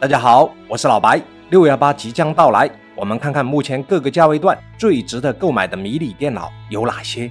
大家好，我是老白。六幺八即将到来，我们看看目前各个价位段最值得购买的迷你电脑有哪些。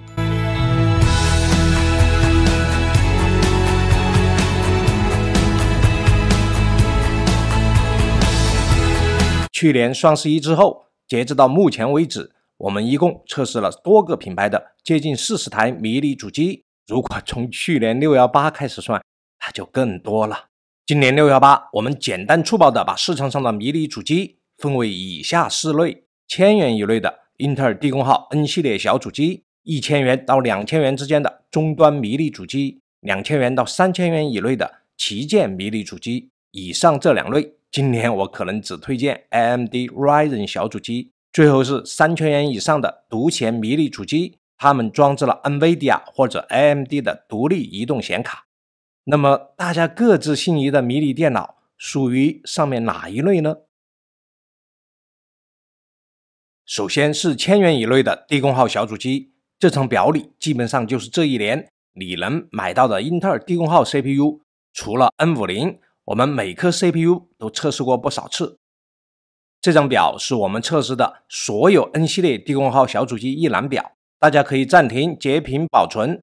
去年双十一之后，截止到目前为止，我们一共测试了多个品牌的接近四十台迷你主机。如果从去年六幺八开始算，那就更多了。今年六幺八，我们简单粗暴的把市场上的迷你主机分为以下四类：千元以内的英特尔低功耗 N 系列小主机，一千元到两千元之间的终端迷你主机，两千元到三千元以内的旗舰迷你主机，以上这两类，今年我可能只推荐 AMD Ryzen 小主机。最后是三千元以上的独显迷你主机，它们装置了 NVIDIA 或者 AMD 的独立移动显卡。那么大家各自心仪的迷你电脑属于上面哪一类呢？首先是千元以内的低功耗小主机，这张表里基本上就是这一年你能买到的英特尔低功耗 CPU，除了 N 五零，我们每颗 CPU 都测试过不少次。这张表是我们测试的所有 N 系列低功耗小主机一览表，大家可以暂停截屏保存。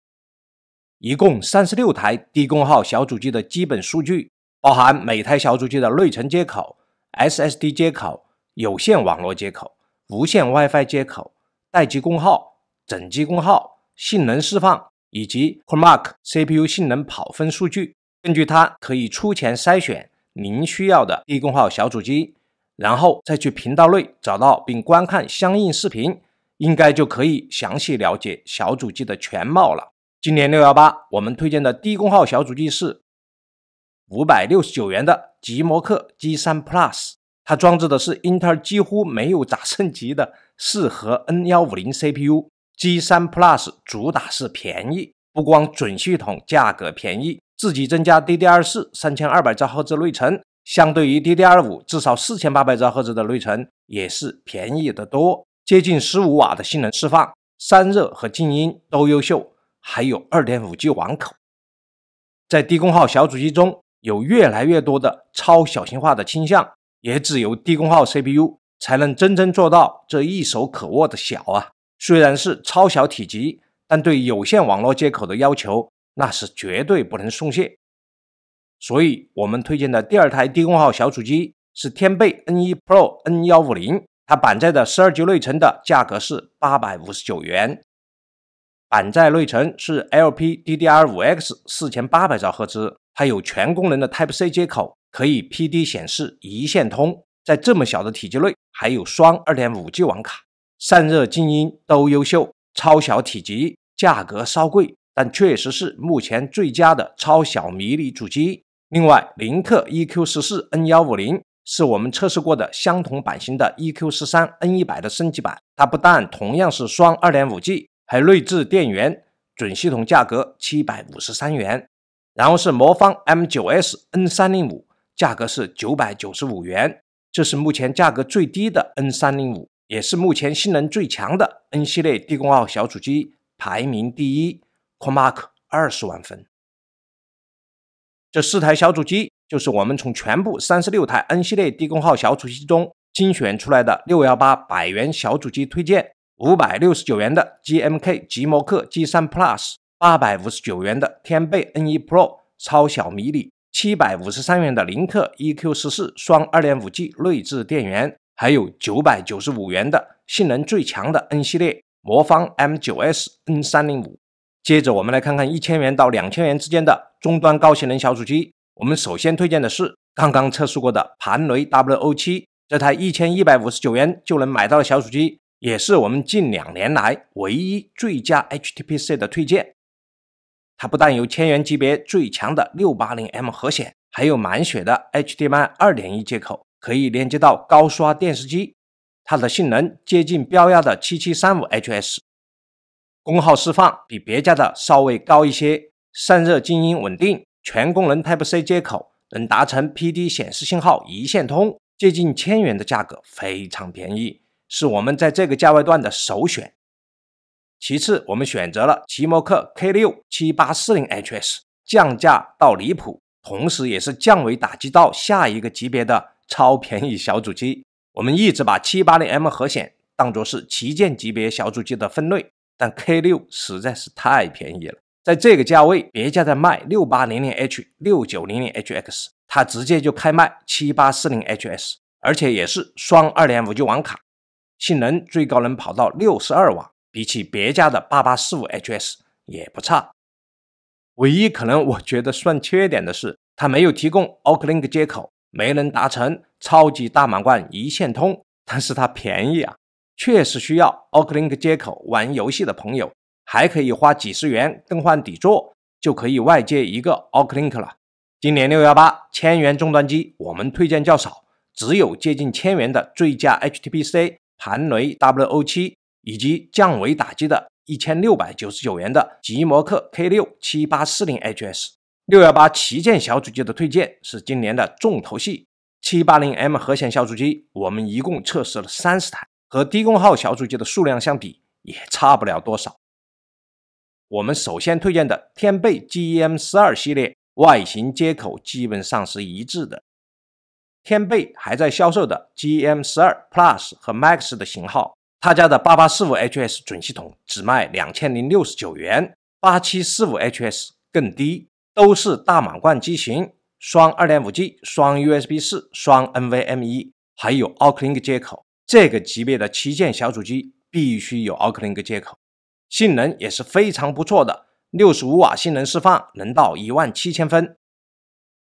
一共三十六台低功耗小主机的基本数据，包含每台小主机的内存接口、SSD 接口、有线网络接口、无线 WiFi 接口、待机功耗、整机功耗、性能释放以及 c o r m a r k CPU 性能跑分数据。根据它，可以出前筛选您需要的低功耗小主机，然后再去频道内找到并观看相应视频，应该就可以详细了解小主机的全貌了。今年六幺八，我们推荐的低功耗小主机是五百六十九元的极摩客 G 三 Plus，它装置的是英特尔几乎没有咋升级的四核 N 幺五零 CPU。G 三 Plus 主打是便宜，不光准系统价格便宜，自己增加 DDR 四三千二百兆赫兹内存，相对于 DDR 五至少四千八百兆赫兹的内存也是便宜得多，接近十五瓦的性能释放，散热和静音都优秀。还有二点五 G 网口，在低功耗小主机中有越来越多的超小型化的倾向，也只有低功耗 CPU 才能真正做到这一手可握的小啊。虽然是超小体积，但对有线网络接口的要求那是绝对不能松懈。所以，我们推荐的第二台低功耗小主机是天贝 N 一 Pro N 幺五零，它板载的十二 G 内存的价格是八百五十九元。板载内存是 LP DDR5X 四千八百兆赫兹，它有全功能的 Type C 接口，可以 PD 显示一线通。在这么小的体积内，还有双二点五 G 网卡，散热静音都优秀。超小体积，价格稍贵，但确实是目前最佳的超小迷你主机。另外，凌克 EQ 十四 N 幺五零是我们测试过的相同版型的 EQ 十三 N 一百的升级版，它不但同样是双二点五 G。还内置电源，准系统价格七百五十三元，然后是魔方 M 九 SN 三零五，价格是九百九十五元，这是目前价格最低的 N 三零五，也是目前性能最强的 N 系列低功耗小主机，排名第一，CoreMark 二十万分。这四台小主机就是我们从全部三十六台 N 系列低功耗小主机中精选出来的六幺八百元小主机推荐。五百六十九元的 GMK 极摩克 G 三 Plus，八百五十九元的天贝 n 一 Pro 超小米你，七百五十三元的零克 EQ 十四双二点五 G 内置电源，还有九百九十五元的性能最强的 N 系列魔方 M 九 S N 三零五。接着我们来看看一千元到两千元之间的终端高性能小主机。我们首先推荐的是刚刚测试过的盘雷 WO 七这台一千一百五十九元就能买到的小主机。也是我们近两年来唯一最佳 HTPC 的推荐。它不但有千元级别最强的六八零 M 核显，还有满血的 HDMI 二点一接口，可以连接到高刷电视机。它的性能接近标压的七七三五 HS，功耗释放比别家的稍微高一些，散热静音稳定，全功能 Type C 接口能达成 PD 显示信号一线通，接近千元的价格非常便宜。是我们在这个价位段的首选，其次我们选择了奇摩克 K 六七八四零 HS 降价到离谱，同时也是降维打击到下一个级别的超便宜小主机。我们一直把七八零 M 核显当做是旗舰级别小主机的分类，但 K 六实在是太便宜了，在这个价位，别家在卖六八零零 H 六九零零 HX，它直接就开卖七八四零 HS，而且也是双二点五 G 网卡。性能最高能跑到六十二瓦，比起别家的八八四五 HS 也不差。唯一可能我觉得算缺点的是，它没有提供 OCLINK 接口，没能达成超级大满贯一线通。但是它便宜啊，确实需要 OCLINK 接口玩游戏的朋友，还可以花几十元更换底座，就可以外接一个 OCLINK 了。今年六幺八千元终端机，我们推荐较少，只有接近千元的最佳 HTPC。韩雷 WO 七以及降维打击的一千六百九十九元的极摩克 K 六七八四零 HS 六幺八旗舰小主机的推荐是今年的重头戏。七八零 M 核显小主机，我们一共测试了三十台，和低功耗小主机的数量相比也差不了多少。我们首先推荐的天贝 GEM 十二系列，外形接口基本上是一致的。天贝还在销售的 G M 十二 Plus 和 Max 的型号，他家的八八四五 H S 准系统只卖两千零六十九元，八七四五 H S 更低，都是大满贯机型，双二点五 G，双 U S B 四，双 N V M 一，还有 Outlink 接口。这个级别的旗舰小主机必须有 Outlink 接口，性能也是非常不错的，六十五瓦性能释放能到一万七千分，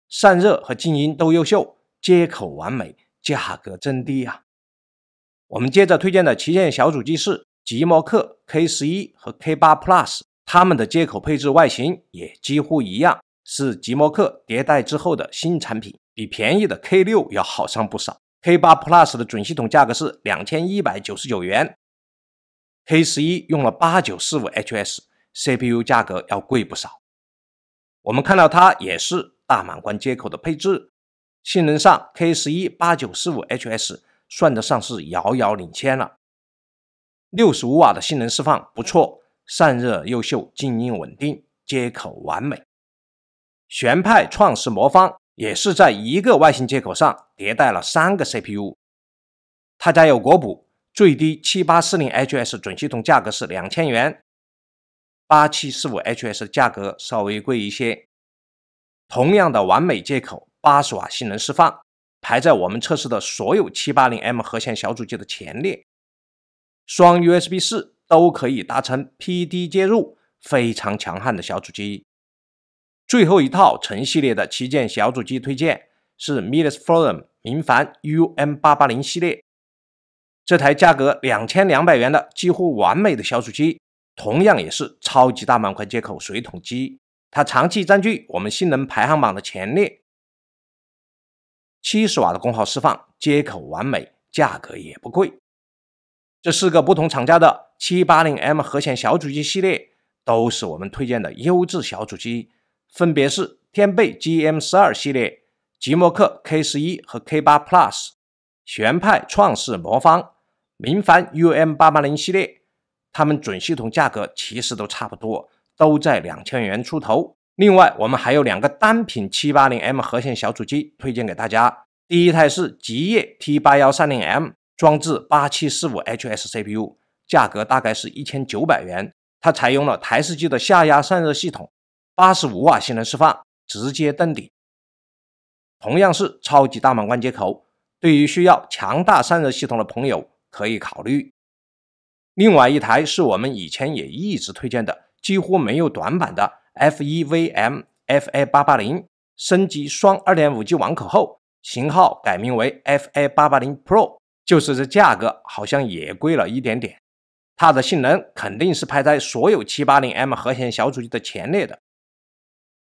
散热和静音都优秀。接口完美，价格真低啊！我们接着推荐的旗舰小主机是极摩克 K 十一和 K 八 Plus，它们的接口配置、外形也几乎一样，是极摩克迭代之后的新产品，比便宜的 K 六要好上不少。K 八 Plus 的准系统价格是两千一百九十九元，K 十一用了八九四五 HS CPU，价格要贵不少。我们看到它也是大满贯接口的配置。性能上，K 十一八九四五 HS 算得上是遥遥领先了。六十五瓦的性能释放不错，散热优秀，静音稳定，接口完美。玄派创世魔方也是在一个外形接口上迭代了三个 CPU。他家有国补，最低七八四零 HS 准系统价格是两千元，八七四五 HS 价格稍微贵一些。同样的完美接口。八十瓦性能释放排在我们测试的所有七八零 M 核显小组机的前列，双 USB 四都可以达成 PD 接入，非常强悍的小主机。最后一套成系列的旗舰小主机推荐是 Milesforum 明凡 UM 八八零系列，这台价格两千两百元的几乎完美的小主机，同样也是超级大满块接口水桶机，它长期占据我们性能排行榜的前列。七十瓦的功耗释放，接口完美，价格也不贵。这四个不同厂家的七八零 M 核显小主机系列，都是我们推荐的优质小主机，分别是天贝 GM 十二系列、极摩客 K 十一和 K 八 Plus、玄派创世魔方、明凡 UM 八八零系列。它们准系统价格其实都差不多，都在两千元出头。另外，我们还有两个单品七八零 M 核心小主机推荐给大家。第一台是极业 T 八幺三零 M，装置八七四五 HS CPU，价格大概是一千九百元。它采用了台式机的下压散热系统，八十五瓦性能释放，直接登顶。同样是超级大满贯接口，对于需要强大散热系统的朋友可以考虑。另外一台是我们以前也一直推荐的，几乎没有短板的。F1VM FA 八八零升级双二点五 G 网口后，型号改名为 FA 八八零 Pro，就是这价格好像也贵了一点点。它的性能肯定是排在所有七八零 M 核显小主机的前列的，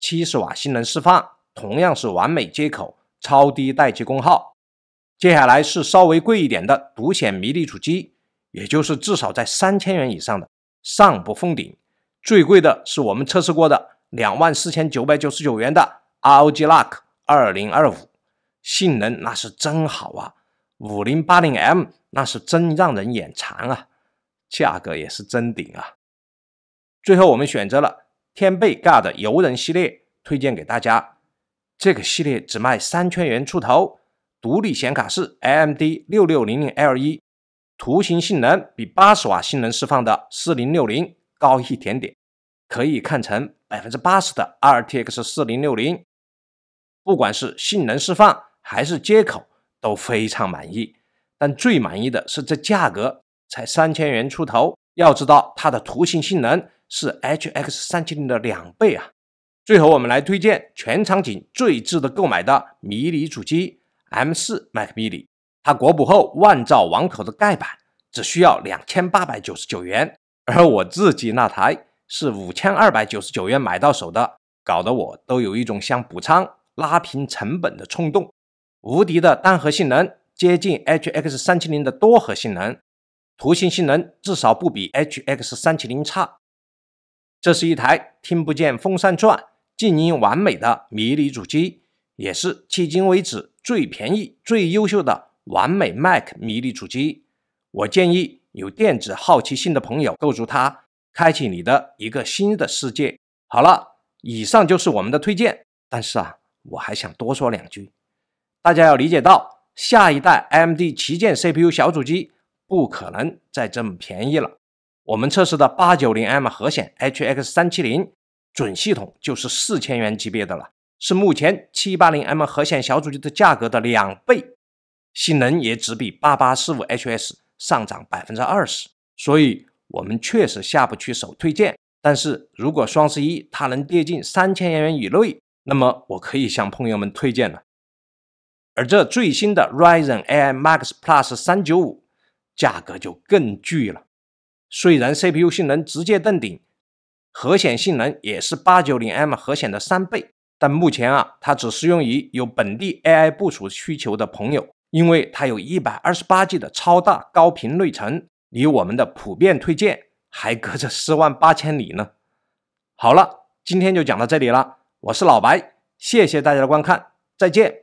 七十瓦性能释放，同样是完美接口，超低待机功耗。接下来是稍微贵一点的独显迷你主机，也就是至少在三千元以上的，上不封顶。最贵的是我们测试过的两万四千九百九十九元的 ROG Luck 二零二五，性能那是真好啊，五零八零 M 那是真让人眼馋啊，价格也是真顶啊。最后我们选择了天贝 g r d 游人系列，推荐给大家。这个系列只卖三千元出头，独立显卡是 AMD 六六零零 L 一，图形性能比八十瓦性能释放的四零六零。高一点点，可以看成百分之八十的 RTX 4060，不管是性能释放还是接口都非常满意，但最满意的是这价格才三千元出头，要知道它的图形性能是 HX 370的两倍啊！最后我们来推荐全场景最值得购买的迷你主机 M4 Mac Mini，它国补后万兆网口的盖板只需要两千八百九十九元。而我自己那台是五千二百九十九元买到手的，搞得我都有一种想补仓拉平成本的冲动。无敌的单核性能接近 HX 370的多核性能，图形性能至少不比 HX 370差。这是一台听不见风扇转、静音完美的迷你主机，也是迄今为止最便宜、最优秀的完美 Mac 迷你主机。我建议。有电子好奇心的朋友，构筑它，开启你的一个新的世界。好了，以上就是我们的推荐。但是啊，我还想多说两句，大家要理解到，下一代 AMD 旗舰 CPU 小主机不可能再这么便宜了。我们测试的八九零 M 核显 HX 三七零准系统就是四千元级别的了，是目前七八零 M 核显小主机的价格的两倍，性能也只比八八四五 HS。上涨百分之二十，所以我们确实下不去手推荐。但是如果双十一它能跌进三千元以内，那么我可以向朋友们推荐了。而这最新的 Ryzen AI Max Plus 三九五，价格就更巨了。虽然 CPU 性能直接登顶，核显性能也是八九零 M 核显的三倍，但目前啊，它只适用于有本地 AI 部署需求的朋友。因为它有 128G 的超大高频内存，离我们的普遍推荐还隔着十万八千里呢。好了，今天就讲到这里了。我是老白，谢谢大家的观看，再见。